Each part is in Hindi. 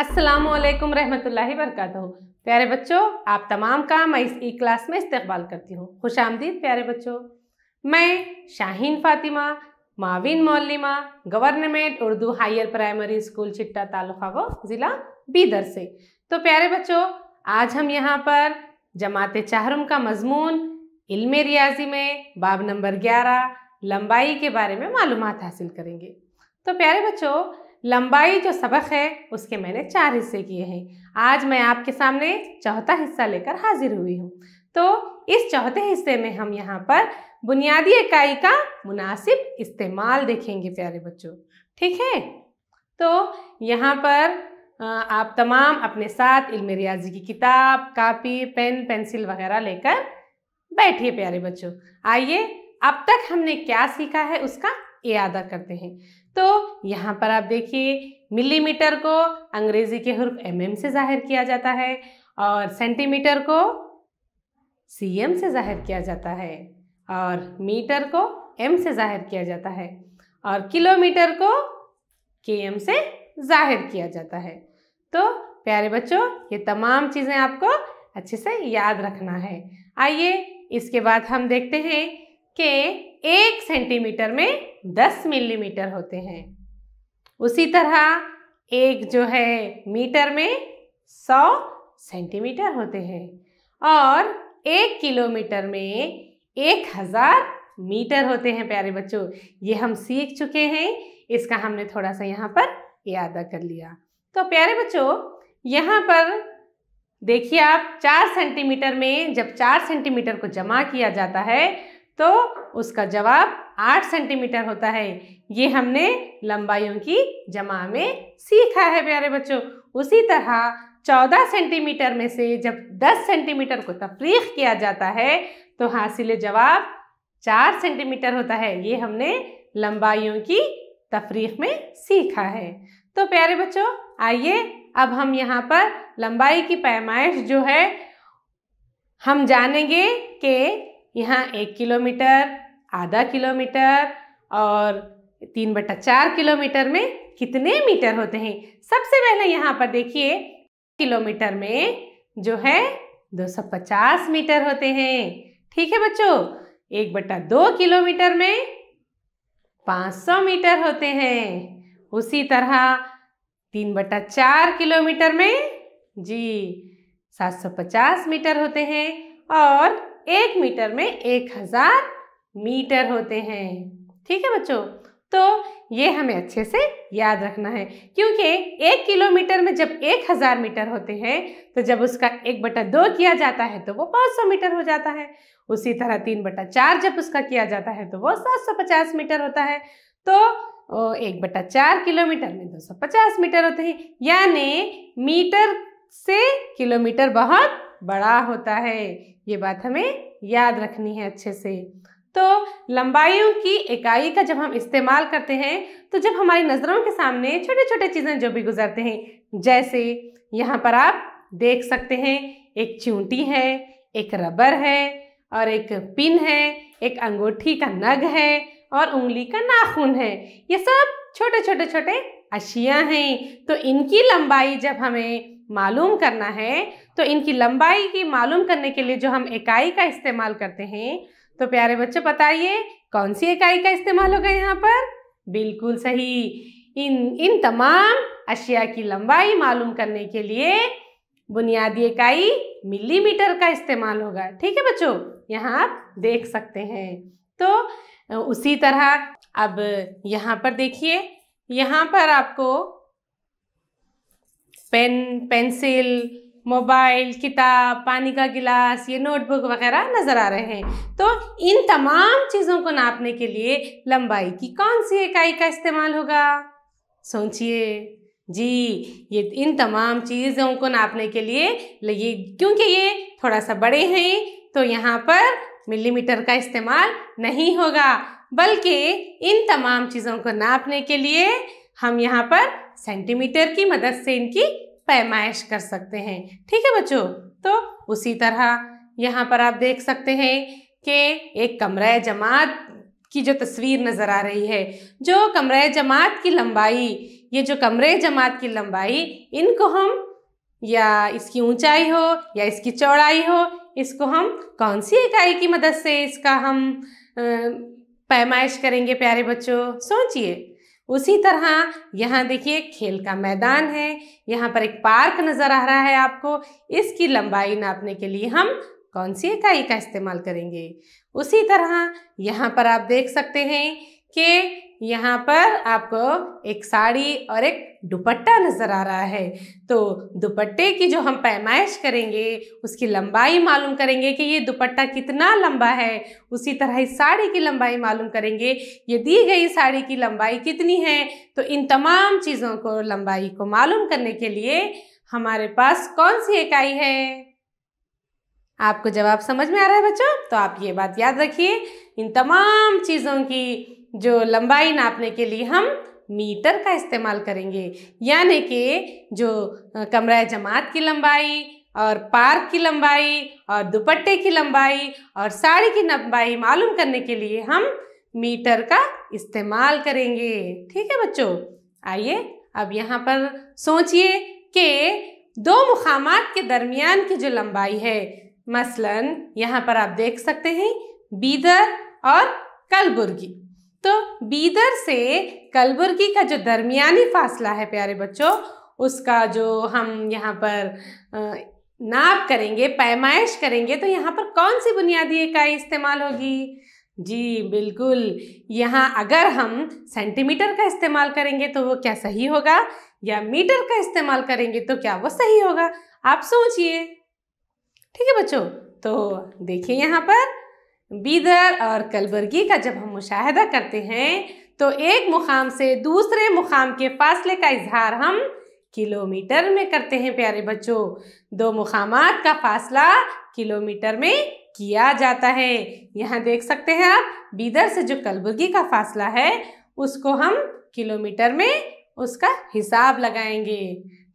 असलकम रहमतुल्लाहि वरकत प्यारे बच्चों आप तमाम का मैं इस ई क्लास में इस्तकबाल करती हूँ खुश आमदीद प्यारे बच्चों मैं शाहीन फातिमा माविन मौलिमा government Urdu higher primary school Chitta taluka को ज़िला बीदर से तो प्यारे बच्चों आज हम यहाँ पर जमात चाहरुम का मजमून इल्म रियाजी में बाब नंबर ग्यारह लंबाई के बारे में मालूम हासिल करेंगे तो प्यारे बच्चों लंबाई जो सबक है उसके मैंने चार हिस्से किए हैं आज मैं आपके सामने चौथा हिस्सा लेकर हाजिर हुई हूँ तो इस चौथे हिस्से में हम यहाँ पर बुनियादी इकाई का मुनासिब इस्तेमाल देखेंगे प्यारे बच्चों ठीक है तो यहाँ पर आप तमाम अपने साथ इल्म रियाजी की किताब कापी पेन पेंसिल वगैरह लेकर बैठिए प्यारे बच्चों आइए अब तक हमने क्या सीखा है उसका इरादा करते हैं तो यहाँ पर आप देखिए मिलीमीटर को अंग्रेजी के हर्फ एम से जाहिर किया जाता है और सेंटीमीटर को सी एम से जाहिर किया जाता है और मीटर को एम से जाहिर किया जाता है और किलोमीटर को के एम से जाहिर किया जाता है तो प्यारे बच्चों ये तमाम चीज़ें आपको अच्छे से याद रखना है आइए इसके बाद हम देखते हैं कि एक सेंटीमीटर में 10 मिलीमीटर होते हैं उसी तरह एक जो है मीटर में 100 सेंटीमीटर होते हैं और एक किलोमीटर में एक हज़ार मीटर होते हैं प्यारे बच्चों ये हम सीख चुके हैं इसका हमने थोड़ा सा यहाँ पर यादा कर लिया तो प्यारे बच्चों यहाँ पर देखिए आप चार सेंटीमीटर में जब चार सेंटीमीटर को जमा किया जाता है तो उसका जवाब आठ सेंटीमीटर होता है ये हमने लंबाइयों की जमा में सीखा है प्यारे बच्चों उसी तरह चौदह सेंटीमीटर में से जब दस सेंटीमीटर को तफरीक किया जाता है तो हासिल जवाब चार सेंटीमीटर होता है ये हमने लंबाइयों की तफरीक में सीखा है तो प्यारे बच्चों आइए अब हम यहाँ पर लंबाई की पैमाइश जो है हम जानेंगे कि यहाँ एक किलोमीटर आधा किलोमीटर और तीन बटा चार किलोमीटर में कितने मीटर होते हैं सबसे पहले यहाँ पर देखिए किलोमीटर में जो है 250 मीटर होते हैं ठीक है बच्चों एक बटा दो किलोमीटर में 500 मीटर होते हैं उसी तरह तीन बटा चार किलोमीटर में जी 750 मीटर होते हैं और एक मीटर में एक हजार मीटर होते हैं ठीक है बच्चों तो ये हमें अच्छे से याद रखना है क्योंकि एक किलोमीटर में जब एक हज़ार मीटर होते हैं तो जब उसका एक बटा दो किया जाता है तो वो पाँच सौ मीटर हो जाता है उसी तरह तीन बटा चार जब उसका किया जाता है तो वो सात सौ पचास मीटर होता है तो एक बटा चार किलोमीटर में दो सौ पचास मीटर होते हैं यानी मीटर से किलोमीटर बहुत बड़ा होता है ये बात हमें याद रखनी है अच्छे से तो लंबाइयों की इकाई का जब हम इस्तेमाल करते हैं तो जब हमारी नज़रों के सामने छोटे छोटे चीज़ें जो भी गुजरते हैं जैसे यहाँ पर आप देख सकते हैं एक चूंटी है एक रबर है और एक पिन है एक अंगूठी का नग है और उंगली का नाखून है ये सब छोटे छोटे छोटे अशिया हैं तो इनकी लंबाई जब हमें मालूम करना है तो इनकी लंबाई की मालूम करने के लिए जो हम इकाई का इस्तेमाल करते हैं तो प्यारे बच्चों बताइए कौन सी इकाई का इस्तेमाल होगा यहाँ पर बिल्कुल सही इन इन तमाम अशिया की लंबाई मालूम करने के लिए बुनियादी इकाई मिलीमीटर का इस्तेमाल होगा ठीक है बच्चों यहाँ आप देख सकते हैं तो उसी तरह अब यहाँ पर देखिए यहाँ पर आपको पेन पेंसिल मोबाइल किताब पानी का गिलास ये नोटबुक वगैरह नज़र आ रहे हैं तो इन तमाम चीज़ों को नापने के लिए लंबाई की कौन सी इकाई का इस्तेमाल होगा सोचिए जी ये इन तमाम चीज़ों को नापने के लिए ये क्योंकि ये थोड़ा सा बड़े हैं तो यहाँ पर मिलीमीटर का इस्तेमाल नहीं होगा बल्कि इन तमाम चीज़ों को नापने के लिए हम यहाँ पर सेंटीमीटर की मदद से इनकी पैमाइश कर सकते हैं ठीक है बच्चों तो उसी तरह यहाँ पर आप देख सकते हैं कि एक कमरा जमात की जो तस्वीर नज़र आ रही है जो कमरे जमात की लंबाई ये जो कमरे जमात की लंबाई इनको हम या इसकी ऊंचाई हो या इसकी चौड़ाई हो इसको हम कौन सी इकाई की मदद से इसका हम पैमाइश करेंगे प्यारे बच्चों सोचिए उसी तरह यहाँ देखिए खेल का मैदान है यहाँ पर एक पार्क नज़र आ रहा है आपको इसकी लंबाई नापने के लिए हम कौन सी इकाई का इस्तेमाल करेंगे उसी तरह यहाँ पर आप देख सकते हैं कि यहाँ पर आपको एक साड़ी और एक दुपट्टा नज़र आ रहा है तो दुपट्टे की जो हम पैमाइश करेंगे उसकी लंबाई मालूम करेंगे कि ये दुपट्टा कितना लंबा है उसी तरह इस साड़ी की लंबाई मालूम करेंगे ये दी गई साड़ी की लंबाई कितनी है तो इन तमाम चीज़ों को लंबाई को मालूम करने के लिए हमारे पास कौन सी इकाई है आपको जवाब समझ में आ रहा है बच्चों तो आप ये बात याद रखिए इन तमाम चीज़ों की जो लंबाई नापने के लिए हम मीटर का इस्तेमाल करेंगे यानी कि जो कमरा जमात की लंबाई और पार्क की लंबाई और दुपट्टे की लंबाई और साड़ी की लंबाई मालूम करने के लिए हम मीटर का इस्तेमाल करेंगे ठीक है बच्चों आइए अब यहाँ पर सोचिए कि दो मुकाम के दरमियान की जो लंबाई है मसलन यहाँ पर आप देख सकते हैं बीदर और कलबुर्गी तो बीदर से कलबुर्गी का जो दरमियानी फासला है प्यारे बच्चों उसका जो हम यहाँ पर नाप करेंगे पैमाइश करेंगे तो यहाँ पर कौन सी बुनियादी इकाई इस्तेमाल होगी जी बिल्कुल यहाँ अगर हम सेंटीमीटर का इस्तेमाल करेंगे तो वो क्या सही होगा या मीटर का इस्तेमाल करेंगे तो क्या वो सही होगा आप सोचिए ठीक है बच्चों तो देखिए यहाँ पर बीदर और कलबर्गी का जब हम मुशाहिदा करते हैं तो एक मुकाम से दूसरे मुकाम के फासले का इजहार हम किलोमीटर में करते हैं प्यारे बच्चों दो मुकाम का फासला किलोमीटर में किया जाता है यहाँ देख सकते हैं आप बीदर से जो कलबुर्गी का फासला है उसको हम किलोमीटर में उसका हिसाब लगाएंगे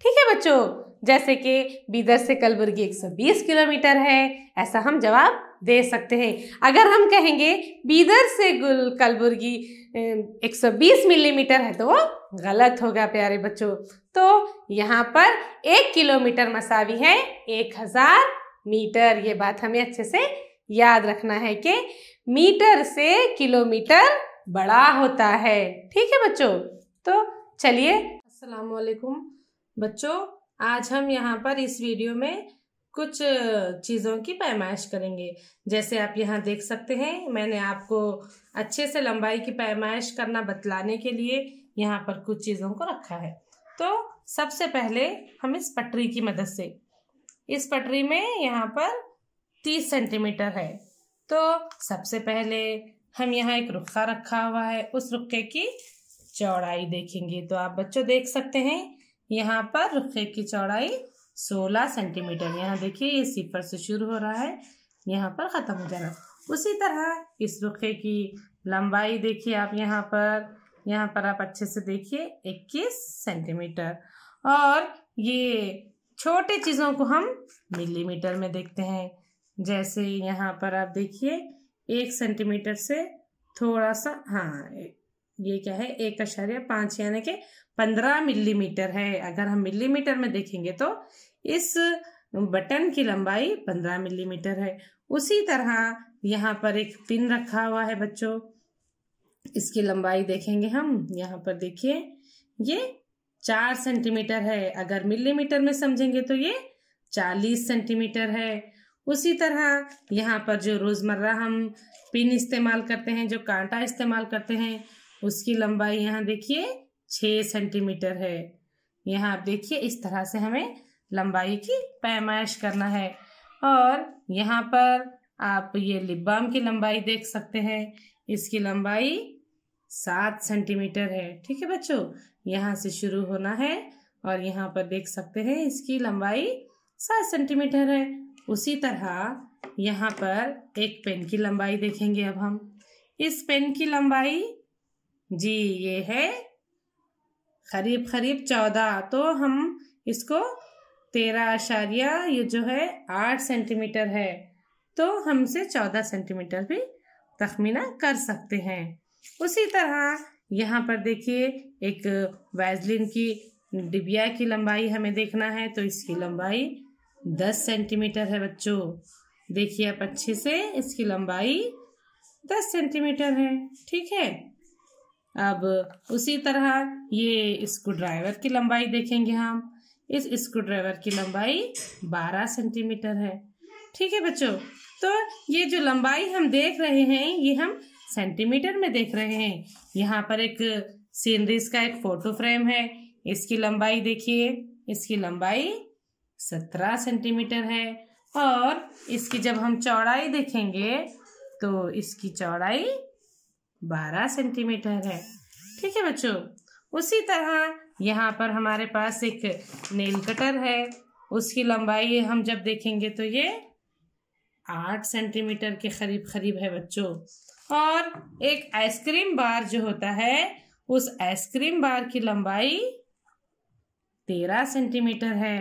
ठीक है बच्चों जैसे कि बीदर से कलबुर्गी 120 किलोमीटर है ऐसा हम जवाब दे सकते हैं अगर हम कहेंगे बीदर से गुल कलबुर्गी 120 मिलीमीटर है तो वो गलत होगा प्यारे बच्चों तो यहाँ पर एक किलोमीटर मसावी है एक हज़ार मीटर ये बात हमें अच्छे से याद रखना है कि मीटर से किलोमीटर बड़ा होता है ठीक है बच्चों तो चलिए असलकुम बच्चों आज हम यहाँ पर इस वीडियो में कुछ चीज़ों की पैमाइश करेंगे जैसे आप यहाँ देख सकते हैं मैंने आपको अच्छे से लंबाई की पैमाइश करना बतलाने के लिए यहाँ पर कुछ चीज़ों को रखा है तो सबसे पहले हम इस पटरी की मदद से इस पटरी में यहाँ पर तीस सेंटीमीटर है तो सबसे पहले हम यहाँ एक रुखा रखा हुआ है उस रुखे की चौड़ाई देखेंगे तो आप बच्चों देख सकते हैं यहाँ पर रुखे की चौड़ाई सोलह सेंटीमीटर यहाँ देखिए ये सिफर से शुरू हो रहा है यहाँ पर ख़त्म हो जाना उसी तरह इस रुखे की लंबाई देखिए आप यहाँ पर यहाँ पर आप अच्छे से देखिए इक्कीस सेंटीमीटर और ये छोटे चीज़ों को हम मिलीमीटर में देखते हैं जैसे यहाँ पर आप देखिए एक सेंटीमीटर से थोड़ा सा हाँ ये क्या है एक अशार्य पाँच यानी कि पंद्रह मिलीमीटर है अगर हम मिलीमीटर में देखेंगे तो इस बटन की लंबाई पंद्रह मिलीमीटर है उसी तरह यहाँ पर एक पिन रखा हुआ है बच्चों इसकी लंबाई देखेंगे हम यहाँ पर देखिए ये चार सेंटीमीटर है अगर मिलीमीटर में समझेंगे तो ये चालीस सेंटीमीटर है उसी तरह यहाँ पर जो रोज़मर्रा हम पिन इस्तेमाल करते हैं जो कांटा इस्तेमाल करते हैं उसकी लंबाई यहाँ देखिए छः सेंटीमीटर है यहाँ आप देखिए इस तरह से हमें लंबाई की पैमाइश करना है और यहाँ पर आप ये लिप बाम की लंबाई देख सकते हैं इसकी लंबाई सात सेंटीमीटर है ठीक है बच्चों यहाँ से शुरू होना है और यहाँ पर देख सकते हैं इसकी लंबाई सात सेंटीमीटर है उसी तरह यहाँ पर एक पेन की लंबाई देखेंगे अब हम इस पेन की लंबाई जी ये है करीब करीब चौदह तो हम इसको तेरह आशारिया ये जो है आठ सेंटीमीटर है तो हमसे चौदह सेंटीमीटर भी तखमीना कर सकते हैं उसी तरह यहाँ पर देखिए एक वैजलिन की डिबिया की लंबाई हमें देखना है तो इसकी लंबाई दस सेंटीमीटर है बच्चों देखिए आप अच्छे से इसकी लंबाई दस सेंटीमीटर है ठीक है अब उसी तरह ये स्क्रू ड्राइवर की लंबाई देखेंगे हम इस स्क्रू ड्राइवर की लंबाई 12 सेंटीमीटर है ठीक है बच्चों तो ये जो लंबाई हम देख रहे हैं ये हम सेंटीमीटर में देख रहे हैं यहाँ पर एक सीनरीज का एक फोटो फ्रेम है इसकी लंबाई देखिए इसकी लंबाई सत्रह सेंटीमीटर है और इसकी जब हम चौड़ाई देखेंगे तो इसकी चौड़ाई 12 सेंटीमीटर है ठीक है बच्चों उसी तरह यहाँ पर हमारे पास एक नेल कटर है उसकी लंबाई हम जब देखेंगे तो ये आठ सेंटीमीटर के करीब करीब है बच्चों और एक आइसक्रीम बार जो होता है उस आइसक्रीम बार की लंबाई तेरह सेंटीमीटर है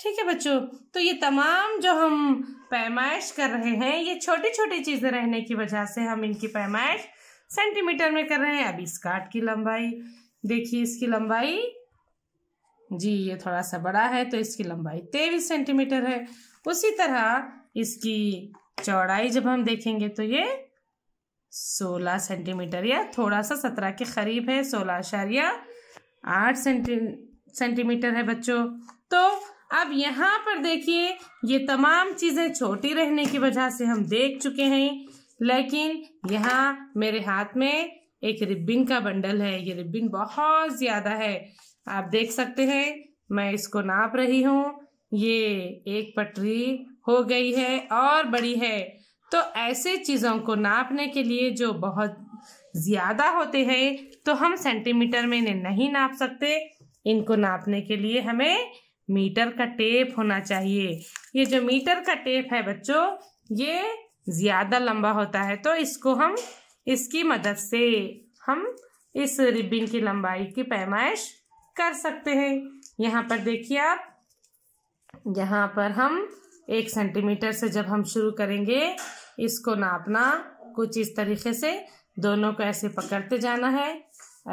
ठीक है बच्चों तो ये तमाम जो हम पैमाइश कर रहे हैं ये छोटी छोटी चीज़ें रहने की वजह से हम इनकी पैमाइश सेंटीमीटर में कर रहे हैं अब इस काट की लंबाई देखिए इसकी लंबाई जी ये थोड़ा सा बड़ा है तो इसकी लंबाई तेईस सेंटीमीटर है उसी तरह इसकी चौड़ाई जब हम देखेंगे तो ये सोलह सेंटीमीटर या थोड़ा सा सत्रह के करीब है सोलह अशारिया आठ सेंटी सेंटीमीटर है बच्चों तो अब यहाँ पर देखिए ये तमाम चीज़ें छोटी रहने की वजह से हम देख चुके हैं लेकिन यहाँ मेरे हाथ में एक रिबिन का बंडल है ये रिबिन बहुत ज़्यादा है आप देख सकते हैं मैं इसको नाप रही हूँ ये एक पटरी हो गई है और बड़ी है तो ऐसे चीज़ों को नापने के लिए जो बहुत ज़्यादा होते हैं तो हम सेंटीमीटर में इन्हें नहीं नाप सकते इनको नापने के लिए हमें मीटर का टेप होना चाहिए ये जो मीटर का टेप है बच्चों ये ज़्यादा लंबा होता है तो इसको हम इसकी मदद से हम इस रिबिन की लंबाई की पैमाइश कर सकते हैं यहाँ पर देखिए आप यहाँ पर हम एक सेंटीमीटर से जब हम शुरू करेंगे इसको नापना कुछ इस तरीके से दोनों को ऐसे पकड़ते जाना है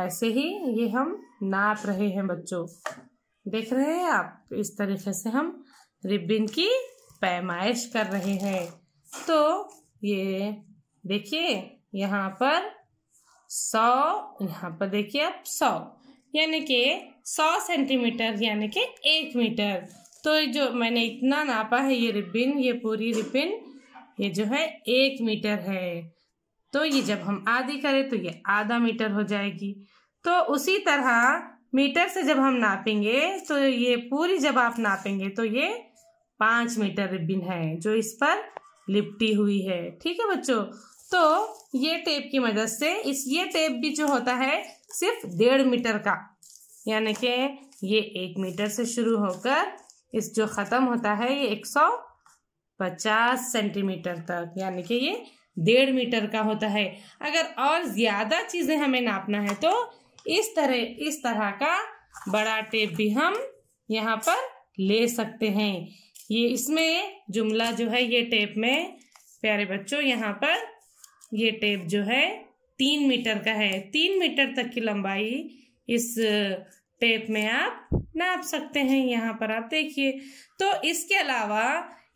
ऐसे ही ये हम नाप रहे हैं बच्चों देख रहे हैं आप इस तरीके से हम रिबिन की पैमाइश कर रहे हैं तो ये देखिए यहाँ पर सौ यहाँ पर देखिए आप सौ यानी कि सौ सेंटीमीटर यानी कि एक मीटर तो जो मैंने इतना नापा है ये रिबिन ये पूरी रिबिन ये जो है एक मीटर है तो ये जब हम आधी करें तो ये आधा मीटर हो जाएगी तो उसी तरह मीटर से जब हम नापेंगे तो ये पूरी जब आप नापेंगे तो ये पाँच मीटर रिबिन है जो इस पर लिपटी हुई है ठीक है बच्चों तो ये टेप की मदद से इस ये टेप भी जो होता है सिर्फ डेढ़ मीटर का यानी कि ये एक मीटर से शुरू होकर इस जो ख़त्म होता है ये एक सौ पचास सेंटीमीटर तक यानी कि ये डेढ़ मीटर का होता है अगर और ज़्यादा चीज़ें हमें नापना है तो इस तरह इस तरह का बड़ा टेप भी हम यहाँ पर ले सकते हैं ये इसमें जुमला जो है ये टेप में प्यारे बच्चों यहाँ पर ये टेप जो है तीन मीटर का है तीन मीटर तक की लंबाई इस टेप में आप नाप सकते हैं यहाँ पर आप देखिए तो इसके अलावा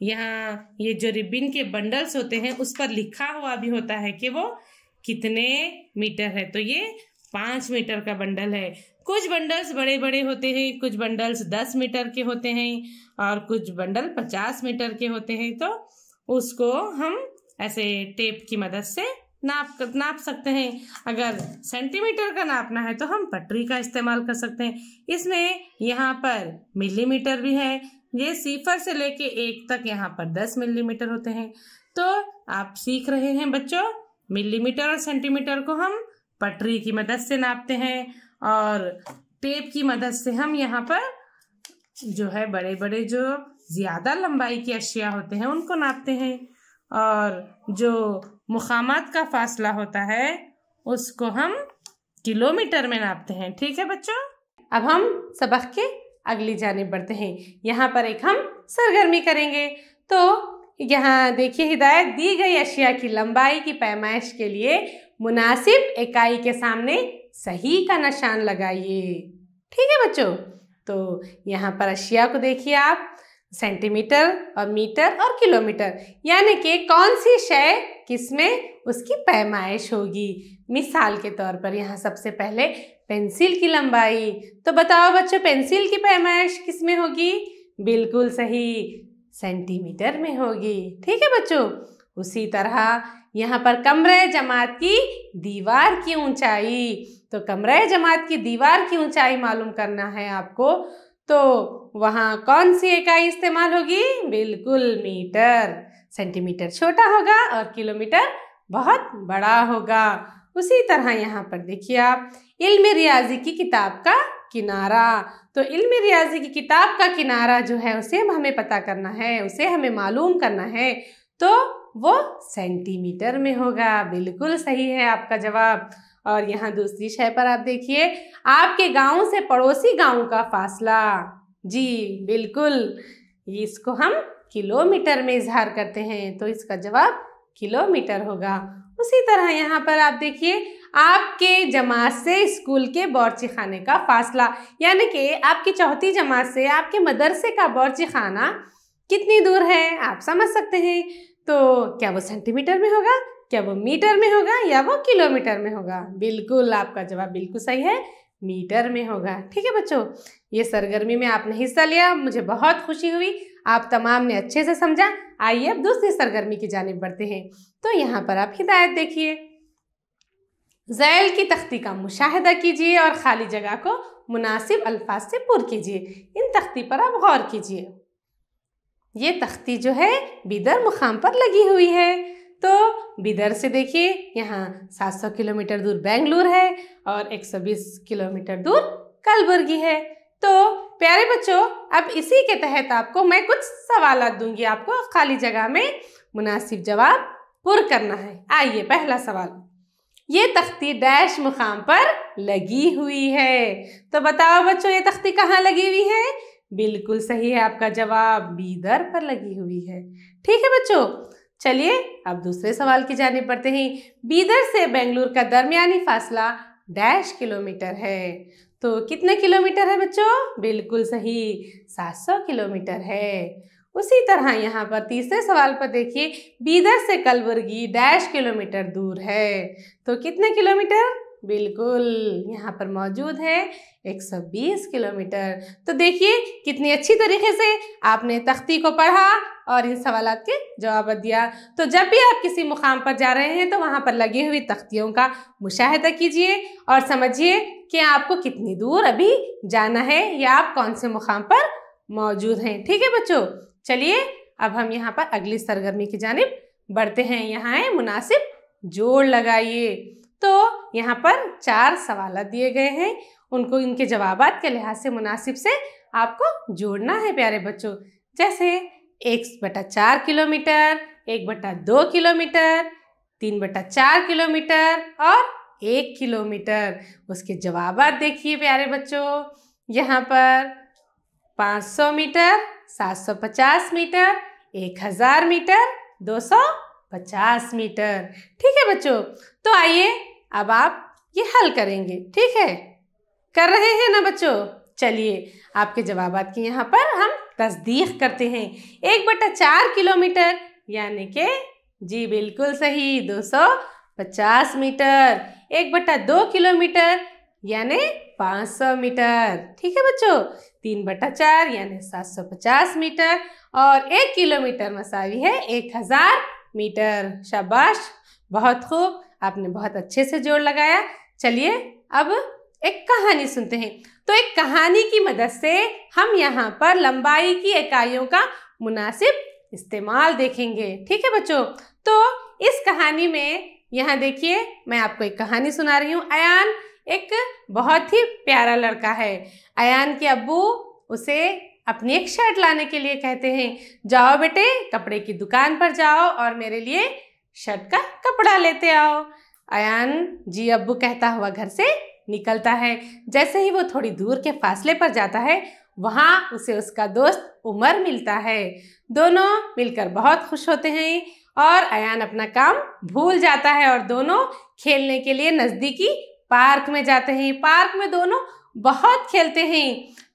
यहाँ ये जो रिबिन के बंडल्स होते हैं उस पर लिखा हुआ भी होता है कि वो कितने मीटर है तो ये पाँच मीटर का बंडल है कुछ बंडल्स बड़े बड़े होते हैं कुछ बंडल्स दस मीटर के होते हैं और कुछ बंडल पचास मीटर के होते हैं तो उसको हम ऐसे टेप की मदद से नाप नाप सकते हैं अगर सेंटीमीटर का नापना है तो हम पटरी का इस्तेमाल कर सकते हैं इसमें यहाँ पर मिलीमीटर भी है ये सिफर से लेके एक तक यहाँ पर दस मिलीमीटर होते हैं तो आप सीख रहे हैं बच्चों मिलीमीटर और सेंटीमीटर को हम पटरी की मदद से नापते हैं और टेप की मदद से हम यहाँ पर जो है बड़े बड़े जो ज़्यादा लंबाई की अशिया होते हैं उनको नापते हैं और जो मुकामात का फासला होता है उसको हम किलोमीटर में नापते हैं ठीक है बच्चों अब हम सबक के अगली जानब बढ़ते हैं यहाँ पर एक हम सरगर्मी करेंगे तो यहाँ देखिए हिदायत दी गई अशिया की लंबाई की पैमाइश के लिए मुनासिब इकाई के सामने सही का निशान लगाइए ठीक है बच्चों तो यहाँ पर अशिया को देखिए आप सेंटीमीटर और मीटर और किलोमीटर यानी कि कौन सी शय किस में उसकी पैमाइश होगी मिसाल के तौर पर यहाँ सबसे पहले पेंसिल की लंबाई तो बताओ बच्चों पेंसिल की पैमाइश किस में होगी बिल्कुल सही सेंटीमीटर में होगी ठीक है बच्चों उसी तरह यहाँ पर कमरे जमात की दीवार की ऊंचाई तो कमरे जमात की दीवार की ऊंचाई मालूम करना है आपको तो वहाँ कौन सी इकाई इस्तेमाल होगी बिल्कुल मीटर सेंटीमीटर छोटा होगा और किलोमीटर बहुत बड़ा होगा उसी तरह यहाँ पर देखिए आप इल्म रियाजी की किताब का किनारा तो इल्म रियाजी की किताब का किनारा जो है उसे हमें पता करना है उसे हमें मालूम करना है तो वो सेंटीमीटर में होगा बिल्कुल सही है आपका जवाब और यहाँ दूसरी शह पर आप देखिए आपके गांव से पड़ोसी गांव का फासला जी बिल्कुल इसको हम किलोमीटर में इजहार करते हैं तो इसका जवाब किलोमीटर होगा उसी तरह यहाँ पर आप देखिए आपके जमात से स्कूल के बौरची खाने का फासला यानी कि आपकी चौथी जमात से आपके मदरसे का बौरची खाना कितनी दूर है आप समझ सकते हैं तो क्या वो सेंटीमीटर में होगा क्या वो मीटर में होगा या वो किलोमीटर में होगा बिल्कुल आपका जवाब बिल्कुल सही है मीटर में होगा ठीक है बच्चों ये सरगर्मी में आपने हिस्सा लिया मुझे बहुत खुशी हुई आप तमाम ने अच्छे से समझा आइए अब दूसरी सरगर्मी की जानब बढ़ते हैं तो यहाँ पर आप हिदायत देखिए जैल की तख्ती का मुशाहिदा कीजिए और खाली जगह को मुनासिब अल्फाज से पुर कीजिए इन तख्ती पर आप गौर कीजिए ये तख्ती जो है बिदर मुकाम पर लगी हुई है तो बिदर से देखिए यहाँ 700 किलोमीटर दूर बेंगलुरु है और 120 किलोमीटर दूर कलबुर्गी है तो प्यारे बच्चों अब इसी के तहत आपको मैं कुछ सवाल दूंगी आपको खाली जगह में मुनासिब जवाब पुर करना है आइए पहला सवाल ये तख्ती डैश मुकाम पर लगी हुई है तो बताओ बच्चों ये तख्ती कहाँ लगी हुई है बिल्कुल सही है आपका जवाब बीदर पर लगी हुई है ठीक है बच्चों चलिए अब दूसरे सवाल की जाने पड़ते हैं बीदर से बेंगलुरु का दरमियानी फासला डैश किलोमीटर है तो कितने किलोमीटर है बच्चों बिल्कुल सही 700 किलोमीटर है उसी तरह यहाँ पर तीसरे सवाल पर देखिए बीदर से कलबुर्गी डैश किलोमीटर दूर है तो कितने किलोमीटर बिल्कुल यहाँ पर मौजूद है 120 किलोमीटर तो देखिए कितनी अच्छी तरीके से आपने तख्ती को पढ़ा और इन सवाल के जवाब दिया तो जब भी आप किसी मुकाम पर जा रहे हैं तो वहाँ पर लगी हुई तख्तियों का मुशाहदा कीजिए और समझिए कि आपको कितनी दूर अभी जाना है या आप कौन से मुकाम पर मौजूद हैं ठीक है बच्चों चलिए अब हम यहाँ पर अगली सरगर्मी की जानब बढ़ते हैं यहाँ है मुनासिब जोड़ लगाइए तो यहाँ पर चार सवाल दिए गए हैं उनको इनके जवाब के लिहाज से मुनासिब से आपको जोड़ना है प्यारे बच्चों जैसे एक बटा चार किलोमीटर एक बटा दो किलोमीटर तीन बटा चार किलोमीटर और एक किलोमीटर उसके जवाब देखिए प्यारे बच्चों यहाँ पर 500 मीटर 750 मीटर 1000 मीटर 250 मीटर ठीक है बच्चों तो आइए अब आप ये हल करेंगे ठीक है कर रहे हैं ना बच्चों चलिए आपके जवाब की यहाँ पर हम तस्दीक करते हैं एक बटा चार किलोमीटर यानी के जी बिल्कुल सही दो सौ पचास मीटर एक बटा दो किलोमीटर यानी पाँच सौ मीटर ठीक है बच्चों तीन बटा चार यानी सात सौ पचास मीटर और एक किलोमीटर मसावी है एक हज़ार मीटर शाबाश बहुत खूब आपने बहुत अच्छे से जोड़ लगाया चलिए अब एक कहानी सुनते हैं तो एक कहानी की मदद से हम यहाँ पर लंबाई की इकाइयों का मुनासिब इस्तेमाल देखेंगे ठीक है बच्चों तो इस कहानी में यहाँ देखिए मैं आपको एक कहानी सुना रही हूँ अयान एक बहुत ही प्यारा लड़का है अयान के अब्बू उसे अपनी एक शर्ट लाने के लिए कहते हैं जाओ बेटे कपड़े की दुकान पर जाओ और मेरे लिए शर्ट का कपड़ा लेते आओ अयान जी अब्बू कहता हुआ घर से निकलता है जैसे ही वो थोड़ी दूर के फासले पर जाता है वहाँ उसे उसका दोस्त उमर मिलता है दोनों मिलकर बहुत खुश होते हैं और अयान अपना काम भूल जाता है और दोनों खेलने के लिए नज़दीकी पार्क में जाते हैं पार्क में दोनों बहुत खेलते हैं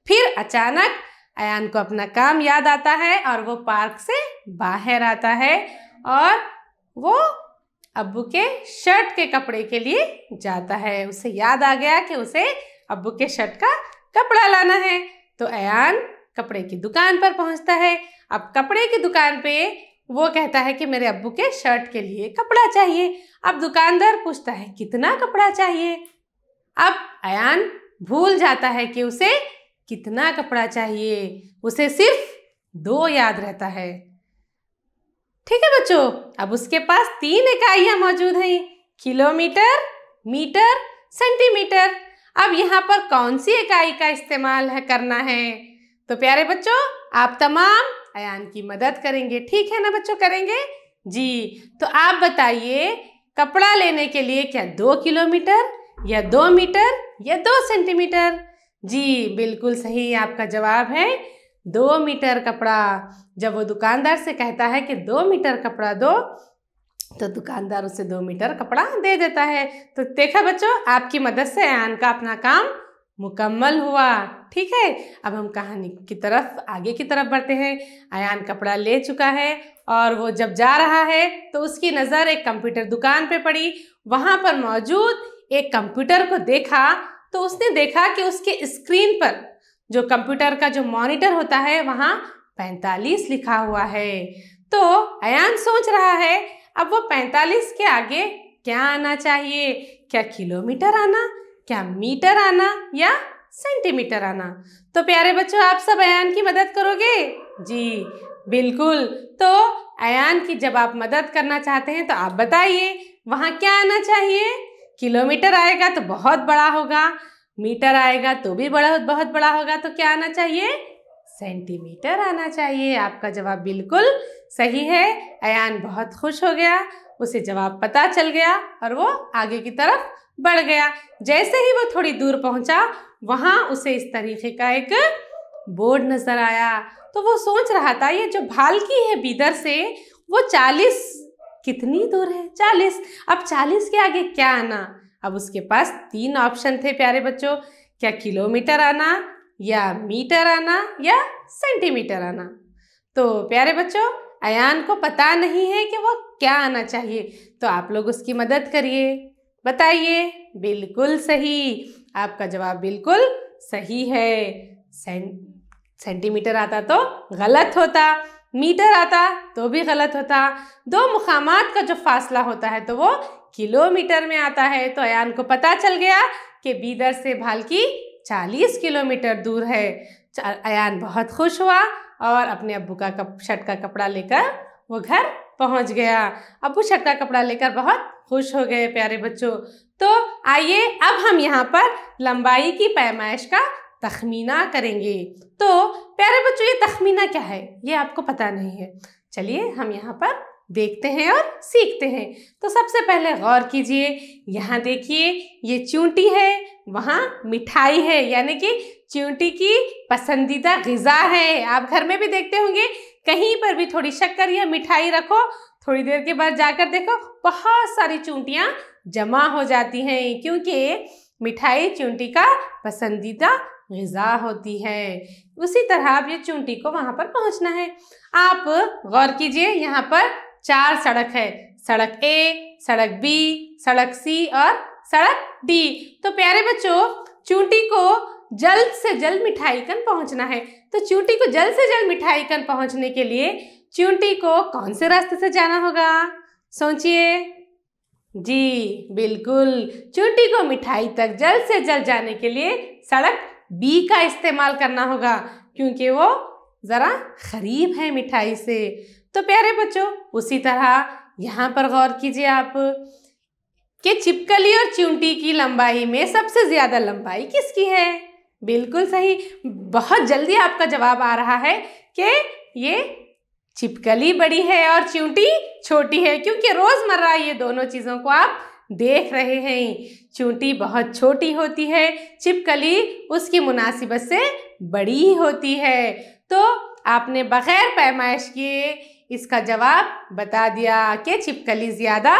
फिर अचानक अयान को अपना काम याद आता है और वो पार्क से बाहर आता है और वो अबू के शर्ट के कपड़े के लिए जाता है उसे याद आ गया कि उसे अबू के शर्ट का कपड़ा लाना है तो अयान कपड़े की दुकान पर पहुंचता है अब कपड़े की दुकान पे वो कहता है कि मेरे अबू के शर्ट के लिए कपड़ा चाहिए अब दुकानदार पूछता है कितना कपड़ा चाहिए अब अयान भूल जाता है कि उसे कितना कपड़ा चाहिए उसे सिर्फ दो याद रहता है ठीक है बच्चों अब उसके पास तीन इकाइया मौजूद हैं किलोमीटर मीटर सेंटीमीटर अब यहाँ पर कौन सी इकाई का इस्तेमाल है करना है तो प्यारे बच्चों आप तमाम अयान की मदद करेंगे ठीक है ना बच्चों करेंगे जी तो आप बताइए कपड़ा लेने के लिए क्या दो किलोमीटर या दो मीटर या दो सेंटीमीटर जी बिल्कुल सही आपका जवाब है दो मीटर कपड़ा जब वो दुकानदार से कहता है कि दो मीटर कपड़ा दो तो दुकानदार उसे दो मीटर कपड़ा दे देता है तो देखा बच्चों आपकी मदद से एन का अपना काम मुकम्मल हुआ ठीक है अब हम कहानी की तरफ आगे की तरफ बढ़ते हैं अन कपड़ा ले चुका है और वो जब जा रहा है तो उसकी नज़र एक कंप्यूटर दुकान पे पड़ी वहाँ पर मौजूद एक कंप्यूटर को देखा तो उसने देखा कि उसके स्क्रीन पर जो कंप्यूटर का जो मॉनिटर होता है वहाँ पैंतालीस लिखा हुआ है तो अयान सोच रहा है अब वो पैंतालीस के आगे क्या आना चाहिए क्या किलोमीटर आना क्या मीटर आना या सेंटीमीटर आना तो प्यारे बच्चों आप सब अयान की मदद करोगे जी बिल्कुल तो अयान की जब आप मदद करना चाहते हैं तो आप बताइए वहाँ क्या आना चाहिए किलोमीटर आएगा तो बहुत बड़ा होगा मीटर आएगा तो भी बड़ा बहुत बड़ा होगा तो क्या आना चाहिए सेंटीमीटर आना चाहिए आपका जवाब बिल्कुल सही है अयान बहुत खुश हो गया उसे जवाब पता चल गया और वो आगे की तरफ बढ़ गया जैसे ही वो थोड़ी दूर पहुंचा वहां उसे इस तरीके का एक बोर्ड नजर आया तो वो सोच रहा था ये जो भालकी है बीदर से वो चालीस कितनी दूर है चालीस अब चालीस के आगे क्या आना अब उसके पास तीन ऑप्शन थे प्यारे बच्चों क्या किलोमीटर आना या मीटर आना या सेंटीमीटर आना तो प्यारे बच्चों अयान को पता नहीं है कि वो क्या आना चाहिए तो आप लोग उसकी मदद करिए बताइए बिल्कुल सही आपका जवाब बिल्कुल सही है सें सेंटीमीटर आता तो गलत होता मीटर आता तो भी गलत होता दो मुकामात का जो फासला होता है तो वो किलोमीटर में आता है तो अयान को पता चल गया कि बीदर से भालकी 40 किलोमीटर दूर है अयान बहुत खुश हुआ और अपने अब्बू का कप शर्ट का कपड़ा लेकर वो घर पहुंच गया अब्बू शर्ट का कपड़ा लेकर बहुत खुश हो गए प्यारे बच्चों तो आइए अब हम यहाँ पर लंबाई की पैमाइश का तखमीना करेंगे तो प्यारे बच्चों ये तखमीना क्या है ये आपको पता नहीं है चलिए हम यहाँ पर देखते हैं और सीखते हैं तो सबसे पहले गौर कीजिए यहाँ देखिए ये चूंटी है वहाँ मिठाई है यानी कि चूंटी की पसंदीदा गज़ा है आप घर में भी देखते होंगे कहीं पर भी थोड़ी शक्कर या मिठाई रखो थोड़ी देर के बाद जाकर देखो बहुत सारी चूंटियाँ जमा हो जाती हैं क्योंकि मिठाई चूंटी का पसंदीदा गज़ा होती है उसी तरह आप ये चूंटी को वहाँ पर पहुँचना है आप गौर कीजिए यहाँ पर चार सड़क है सड़क ए सड़क बी सड़क सी और सड़क डी तो प्यारे बच्चों चूंटी को जल्द से जल्द कन पहुंचना है तो चूंटी को जल्द से जल्द मिठाई कन पहुंचने के लिए चूंटी को कौन से रास्ते से जाना होगा सोचिए जी बिल्कुल चूंटी को मिठाई तक जल्द से जल्द जाने के लिए सड़क बी का इस्तेमाल करना होगा क्योंकि वो ज़रा खरीब है मिठाई से तो प्यारे बच्चों उसी तरह यहाँ पर गौर कीजिए आप कि छिपकली और चिमटी की लंबाई में सबसे ज़्यादा लंबाई किसकी है बिल्कुल सही बहुत जल्दी आपका जवाब आ रहा है कि ये छिपकली बड़ी है और चिमटी छोटी है क्योंकि रोज़मर्रा ये दोनों चीज़ों को आप देख रहे हैं चूंटी बहुत छोटी होती है छिपकली उसकी मुनासिबत से बड़ी होती है तो आपने बग़ैर पैमाइश किए इसका जवाब बता दिया कि छिपकली ज़्यादा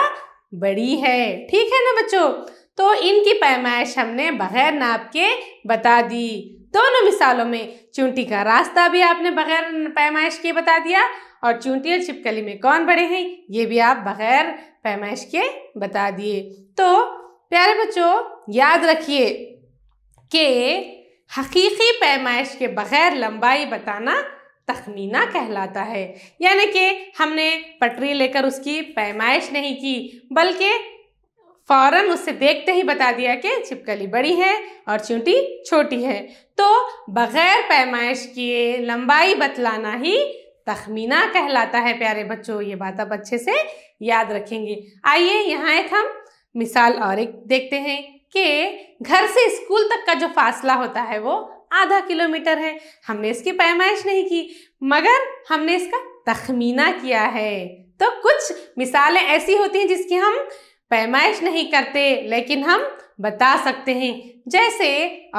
बड़ी है ठीक है ना बच्चों तो इनकी पैमाइश हमने बगैर नाप के बता दी दोनों मिसालों में चूंटी का रास्ता भी आपने बगैर पैमाइश के बता दिया और चूंटी और छिपकली में कौन बड़े हैं ये भी आप बगैर पैमाइश के बता दिए तो प्यारे बच्चों याद रखिए कि हकीकी पैमाइश के बगैर लंबाई बताना तखमीना कहलाता है यानी कि हमने पटरी लेकर उसकी पैमाइश नहीं की बल्कि फ़ौरन उससे देखते ही बता दिया कि छिपकली बड़ी है और चूंटी छोटी है तो बग़ैर पैमाइश किए लंबाई बतलाना ही तखमीना कहलाता है प्यारे बच्चों ये बात आप अच्छे से याद रखेंगे आइए यहाँ एक हम मिसाल और एक देखते हैं कि घर से स्कूल तक का जो फासला होता है वो आधा किलोमीटर है हमने इसकी पैमाइश नहीं की मगर हमने इसका तखमीना किया है तो कुछ मिसालें ऐसी होती हैं जिसकी हम पैमाइश नहीं करते लेकिन हम बता सकते हैं जैसे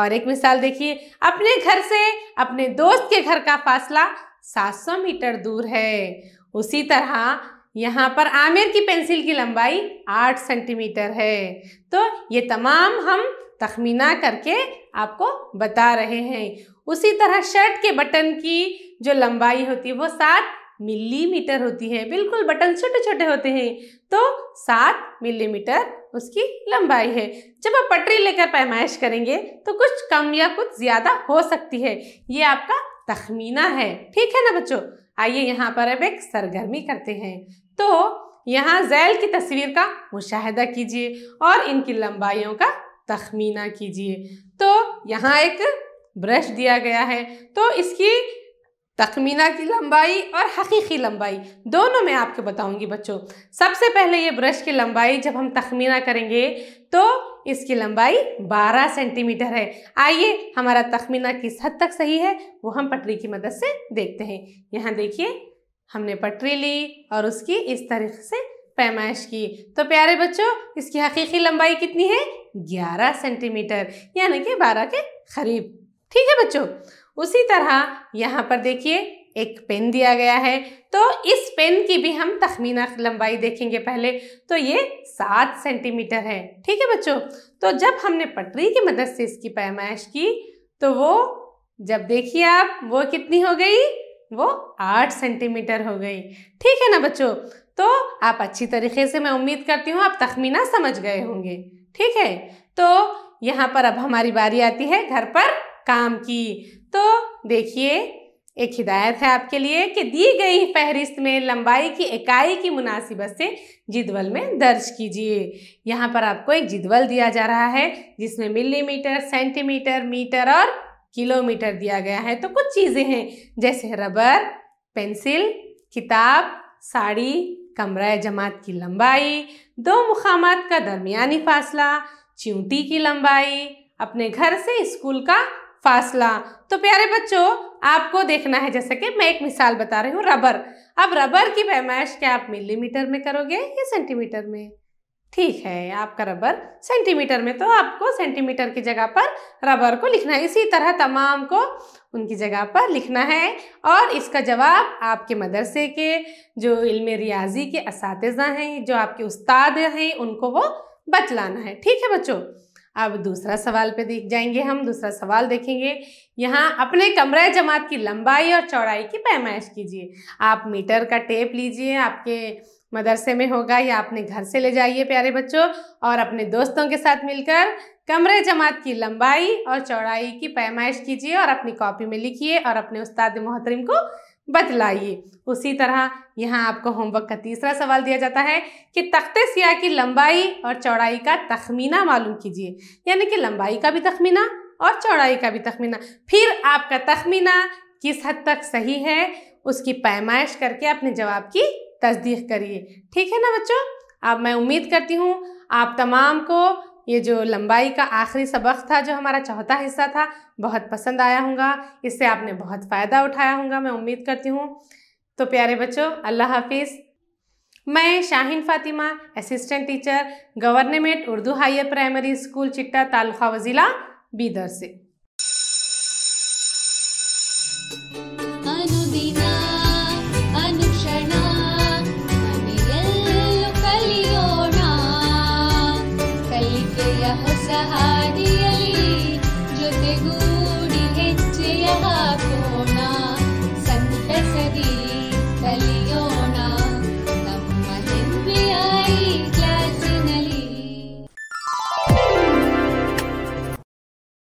और एक मिसाल देखिए अपने घर से अपने दोस्त के घर का फासला 700 मीटर दूर है उसी तरह यहाँ पर आमिर की पेंसिल की लंबाई 8 सेंटीमीटर है तो ये तमाम हम तखमीना करके आपको बता रहे हैं उसी तरह शर्ट के बटन की जो लंबाई होती है वो सात मिलीमीटर होती है बिल्कुल बटन छोटे छोटे होते हैं तो सात मिलीमीटर उसकी लंबाई है जब आप पटरी लेकर पैमाइश करेंगे तो कुछ कम या कुछ ज़्यादा हो सकती है ये आपका तखमीना है ठीक है ना बच्चों आइए यहाँ पर अब एक सरगर्मी करते हैं तो यहाँ जैल की तस्वीर का मुशाह कीजिए और इनकी लंबाइयों का तखमीना कीजिए तो यहाँ एक ब्रश दिया गया है तो इसकी तखमीना की लंबाई और हकीकी लंबाई दोनों मैं आपको बताऊंगी बच्चों सबसे पहले ये ब्रश की लंबाई जब हम तखमीना करेंगे तो इसकी लंबाई 12 सेंटीमीटर है आइए हमारा तखमीना किस हद तक सही है वो हम पटरी की मदद से देखते हैं यहाँ देखिए हमने पटरी ली और उसकी इस तरीके से पैमाइश की तो प्यारे बच्चों इसकी हकीकी लंबाई कितनी है 11 सेंटीमीटर यानी कि 12 के करीब ठीक है बच्चों उसी तरह यहाँ पर देखिए एक पेन दिया गया है तो इस पेन की भी हम तखमीना लंबाई देखेंगे पहले तो ये सात सेंटीमीटर है ठीक है बच्चों तो जब हमने पटरी की मदद से इसकी पैमाइश की तो वो जब देखिए आप वो कितनी हो गई वो आठ सेंटीमीटर हो गई ठीक है ना बच्चों तो आप अच्छी तरीके से मैं उम्मीद करती हूँ आप तखमीना समझ गए होंगे ठीक है तो यहाँ पर अब हमारी बारी आती है घर पर काम की तो देखिए एक हिदायत है आपके लिए कि दी गई फहरिस्त में लंबाई की इकाई की मुनासिबत से जिदवल में दर्ज कीजिए यहाँ पर आपको एक जिदवल दिया जा रहा है जिसमें मिलीमीटर सेंटीमीटर मीटर और किलोमीटर दिया गया है तो कुछ चीज़ें हैं जैसे रबर पेंसिल किताब साड़ी कमरा जमात की लंबाई दो मुकाम का दरमियानी फासला चिंटी की लंबाई अपने घर से स्कूल का फासला तो प्यारे बच्चों आपको देखना है जैसा कि मैं एक मिसाल बता रही हूँ रबर अब रबर की पैमाइश क्या आप मिलीमीटर में करोगे या सेंटीमीटर में ठीक है आपका रबर सेंटीमीटर में तो आपको सेंटीमीटर की जगह पर रबर को लिखना है इसी तरह तमाम को उनकी जगह पर लिखना है और इसका जवाब आपके मदरसे के जो इल्म रियाजी के इस हैं जो आपके उस्ताद हैं उनको वो बतलाना है ठीक है बच्चों अब दूसरा सवाल पे देख जाएंगे हम दूसरा सवाल देखेंगे यहाँ अपने कमरे जमात की लंबाई और चौड़ाई की पैमाइश कीजिए आप मीटर का टेप लीजिए आपके मदरसे में होगा या अपने घर से ले जाइए प्यारे बच्चों और अपने दोस्तों के साथ मिलकर कमरे जमात की लंबाई और चौड़ाई की पैमाइश कीजिए और अपनी कॉपी में लिखिए और अपने उस्ताद मोहतरम को बतलाइए उसी तरह यहाँ आपको होमवर्क का तीसरा सवाल दिया जाता है कि तख्ते सियाह की लंबाई और चौड़ाई का तखमीना मालूम कीजिए यानी कि लंबाई का भी तखमीना और चौड़ाई का भी तखमीना फिर आपका तखमीना किस हद तक सही है उसकी पैमाइश करके अपने जवाब की तस्दीक करिए ठीक है ना बच्चों अब मैं उम्मीद करती हूँ आप तमाम को ये जो लंबाई का आखिरी सबक था जो हमारा चौथा हिस्सा था बहुत पसंद आया होगा इससे आपने बहुत फ़ायदा उठाया होगा मैं उम्मीद करती हूँ तो प्यारे बच्चों अल्लाह हाफिज़ मैं Shaheen Fatima assistant teacher government Urdu higher primary school Chitta taluka वजीला Bidar से